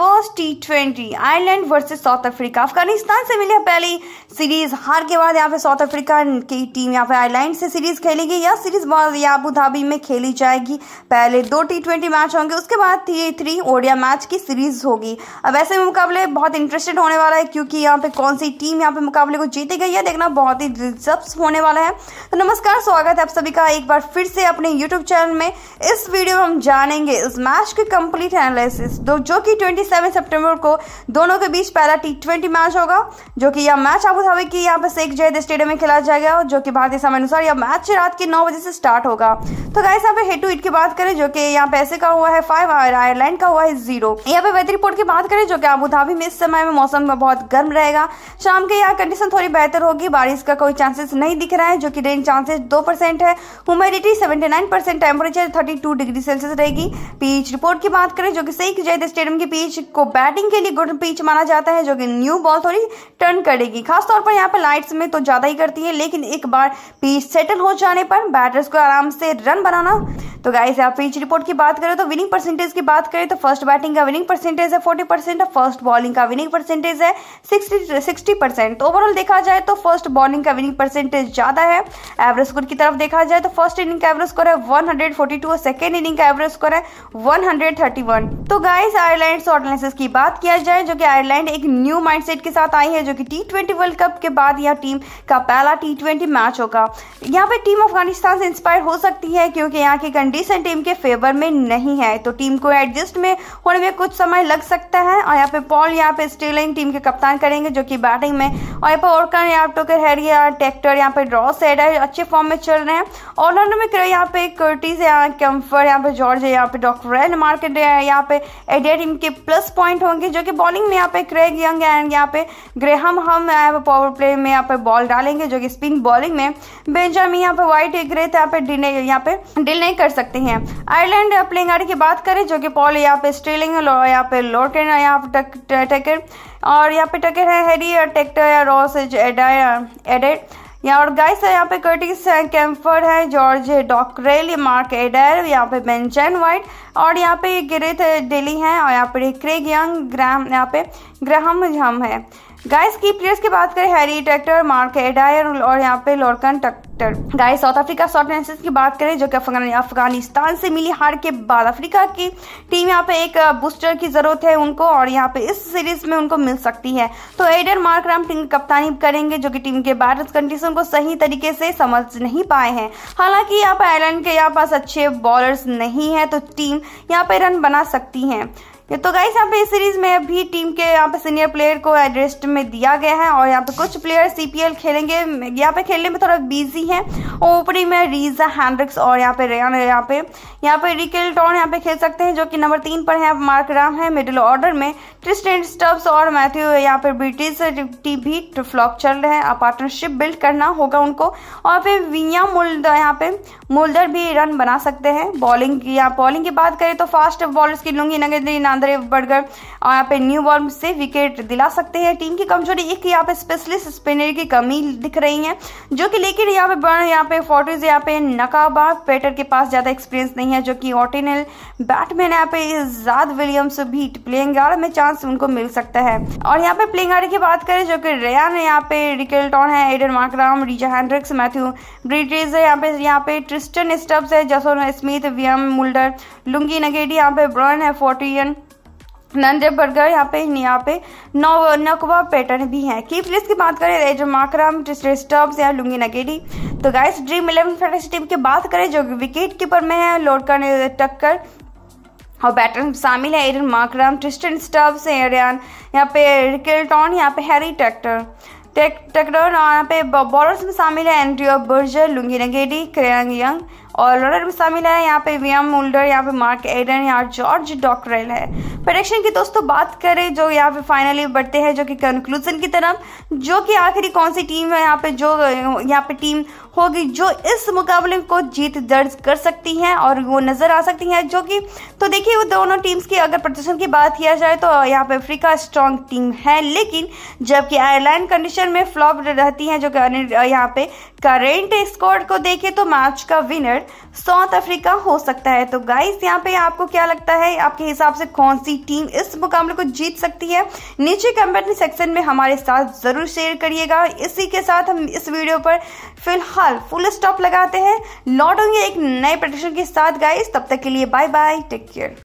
first T twenty Ireland versus South Africa Afghanistan से मिली पहली सीरीज हार के बाद यहाँ पे साउथ अफ्रीका की टीम यहाँ पे आयरलैंड से सीरीज खेलेगी या सीरीज अबू धाबी में खेली जाएगी पहले दो टी ट्वेंटी मैच होंगे उसके बाद ये थ्री ओडिया मैच की सीरीज होगी अब ऐसे में मुकाबले बहुत इंटरेस्टेड होने वाला है क्योंकि यहाँ पे कौन सी टीम यहाँ पे मुकाबले को जीतेगी यह देखना बहुत ही दिलचस्प होने वाला है तो नमस्कार स्वागत है आप सभी का एक बार फिर से अपने यूट्यूब चैनल में इस वीडियो में हम जानेंगे इस मैच के कम्प्लीट एनालिसिस जो कि ट्वेंटी 27 सितंबर को दोनों के बीच पहला टी ट्वेंटी मैच होगा जो कि यह मैच आबूधाबी कि यहाँ पर शेख जैद स्टेडियम में खेला जाएगा जो कि भारतीय समय अनुसार यह मैच रात के नौ बजे से स्टार्ट होगा तो गाइस यहाँ पे हेड टू हिट की बात करें जो कि यहाँ पे ऐसे का हुआ है फाइव और आयरलैंड का हुआ है जीरो यहाँ पे वेदर रिपोर्ट की बात करें जो कि धाबी में इस समय में मौसम में बहुत गर्म रहेगा शाम के यहाँ कंडीशन थोड़ी बेहतर होगी बारिश का कोई चांसेस नहीं दिख रहा है जो कि रेन चांसेस दो परसेंट है humidity seventy nine percent temperature thirty two degree Celsius रहेगी पीच रिपोर्ट की बात करें जो कि सही जैद स्टेडियम की पीच को बैटिंग के लिए गुड पिच माना जाता है जो कि न्यू बॉल थोड़ी टर्न करेगी खासतौर पर यहाँ पर लाइट्स में तो ज़्यादा ही करती है लेकिन एक बार पिच सेटल हो जाने पर बैटर्स को आराम से रन बनाना तो गाइस यहाँ पे इस रिपोर्ट की बात करें तो विनिंग परसेंटेज की बात करें तो फर्स्ट बैटिंग का विनिंग परसेंटेज है फोर्टी परसेंट और फर्स्ट बॉलिंग का विनिंग परसेंटेज है सिक्सटी सिक्सटी परसेंट तो ओवरऑल देखा जाए तो फर्स्ट बॉलिंग का विनिंग परसेंटेज ज़्यादा है एवरेज स्कोर की तरफ देखा जाए तो फर्स्ट इनिंग का एवरेज स्कोर है वन और सेकेंड इनिंग का एवरेज स्कोर है वन तो गाइस आयरलैंड और एनालिसिस की बात किया जाए जो कि आयरलैंड एक न्यू माइंड के साथ आई है जो कि टी वर्ल्ड कप के बाद यह टीम का पहला टी मैच होगा यहाँ पे टीम अफगानिस्तान से इंस्पायर हो सकती है क्योंकि यहाँ की कंडीशन टीम के फेवर में नहीं है तो टीम को एडजस्ट में होने में कुछ समय लग सकता है और यहाँ पे पॉल यहाँ पे स्टीलिंग टीम के कप्तान करेंगे जो कि बैटिंग में और यहाँ पर और ओरकन यहाँ टोकर हेड या टेक्टर यहाँ पे ड्रॉ सेड है अच्छे फॉर्म में चल रहे हैं ऑलराउंडर में यहाँ पे कर्टिस यहाँ कम्फर्ट यहाँ पे जॉर्ज है यहाँ पे डॉक्टर एंड मार्केट यहाँ पे एडिया टीम के प्लस पॉइंट होंगे जो कि बॉलिंग में यहाँ पे क्रेग यंग एंड यहाँ पे ग्रेहम हम पावर प्ले में यहाँ पे बॉल डालेंगे जो कि स्पिन बॉलिंग में बेंजामिन यहाँ पे वाइट ग्रे यहाँ पे डिले यहाँ पे डिल नहीं कर सकते हैं आयरलैंड प्लेइंग आर्ट की बात करें जो कि पॉल यहाँ पे स्ट्रेलिंग यहाँ पे लोटन यहाँ पे टेकर और यहाँ पे टेकर है हैरी टेक्टर रॉस एडेड यहाँ और गाइस यहाँ पे कर्टिस कैम्फर्ड है जॉर्ज डॉक्रेल मार्क एडर यहाँ पे बेंचन वाइट और यहाँ पे गिरेथ डेली है और यहाँ पे क्रेग यंग ग्राम यहाँ पे ग्राहम हम है गाइस की प्लेयर्स की बात करें हैरी टेक्टर मार्क एडायर और यहाँ पे Lorcan Tucker guys South Africa शॉर्ट एंसेस की बात करें जो कि अफगानिस्तान से मिली हार के बाद अफ्रीका की टीम यहाँ पे एक बूस्टर की जरूरत है उनको और यहाँ पे इस सीरीज में उनको मिल सकती है तो एडर मार्क राम टीम कप्तानी करेंगे जो की टीम के भारत कंडीशन को सही तरीके से समझ नहीं पाए हैं हालांकि यहाँ पर आयरलैंड के यहाँ पास अच्छे बॉलर्स नहीं है तो टीम यहाँ पे रन बना सकती है तो गाइस यहाँ पे इस सीरीज में अभी टीम के यहाँ पे सीनियर प्लेयर को एडरेस्ट में दिया गया है और यहाँ पे कुछ प्लेयर सीपीएल खेलेंगे यहाँ पे खेलने में थोड़ा बिजी हैं और ऊपरी में रीजा हैंड्रिक्स और यहाँ पे रेन यहाँ पे यहाँ पे रिकेल टॉन यहाँ पे खेल सकते हैं जो कि नंबर तीन पर है मार्क राम है मिडिल ऑर्डर में ट्रिस्टेंट स्टब्स और मैथ्यू यहाँ पे ब्रिटिश टीम भी फ्लॉप चल रहे हैं पार्टनरशिप बिल्ड करना होगा उनको और फिर विया मुल्दर यहाँ पे मुल्दर भी रन बना सकते हैं बॉलिंग या बॉलिंग की बात करें तो फास्ट बॉलर्स की लुंगी नगेंद्री आनंद बड़गर और यहाँ पे न्यू बॉल से विकेट दिला सकते हैं टीम की कमजोरी एक यहाँ पे स्पेशलिस्ट स्पिनर की कमी दिख रही है जो कि लेकिन यहाँ पे बर्न यहाँ पे फोर्टीज यहाँ पे नकाबा पेटर के पास ज़्यादा एक्सपीरियंस नहीं है जो कि ऑटिनल बैटमैन यहाँ पे जाद विलियम्स भी प्लेइंग ग्यारह में चांस उनको मिल सकता है और यहाँ पे प्लेइंग ग्यारह की बात करें जो कि रेयान यहाँ पे रिकेल्टॉन है Aiden Markram Reeza Hendricks Matthew Breetzke है यहाँ पे यहाँ पे ट्रिस्टन स्टब्स है Jason Smith Wiaan Mulder Lungi Ngidi यहाँ पे ब्रॉन है फोर्टियन नंदे बर्गर यहाँ पे यहाँ पे नौ नकवा पैटर्न भी हैं की फ्लिस तो की बात करें जो माकराम स्टब्स या लुंगी नगेडी तो guys Dream Eleven fantasy team की बात करें जो विकेट कीपर में है लोड करने टक्कर और बैटर शामिल है एरन माकराम ट्रिस्टन स्टब्स एरियन यहाँ पे रिकेल्टॉन यहाँ पे हैरी ट्रैक्टर टेक टकरन और यहाँ पे बॉलर्स में शामिल है Nandre Burger Lungi Ngidi Craig Young और रनर भी शामिल है यहाँ पे वियम उल्डर यहाँ पे मार्क एडन यहाँ जॉर्ज डॉक्रेल है प्रोडक्शन की दोस्तों बात करें जो यहाँ पे फाइनली बढ़ते हैं जो कि कंक्लूजन की तरफ जो कि आखिरी कौन सी टीम है यहाँ पे जो यहाँ पे टीम होगी जो इस मुकाबले को जीत दर्ज कर सकती हैं और वो नज़र आ सकती हैं जो कि तो देखिए वो दोनों टीम्स की अगर प्रदर्शन की बात किया जाए तो यहाँ पे अफ्रीका स्ट्रॉन्ग टीम है लेकिन जबकि आयरलैंड कंडीशन में फ्लॉप रहती हैं जो यहाँ पे करेंट स्कोर को देखे तो मैच का विनर साउथ अफ्रीका हो सकता है तो गाइस यहाँ पे आपको क्या लगता है आपके हिसाब से कौन सी टीम इस मुकाबले को जीत सकती है नीचे कमेंट सेक्शन में हमारे साथ ज़रूर शेयर करिएगा इसी के साथ हम इस वीडियो पर फिलहाल फिलहाल फुल स्टॉप लगाते हैं लौटेंगे एक नए प्रोडक्शन के साथ गाइस तब तक के लिए बाय बाय टेक केयर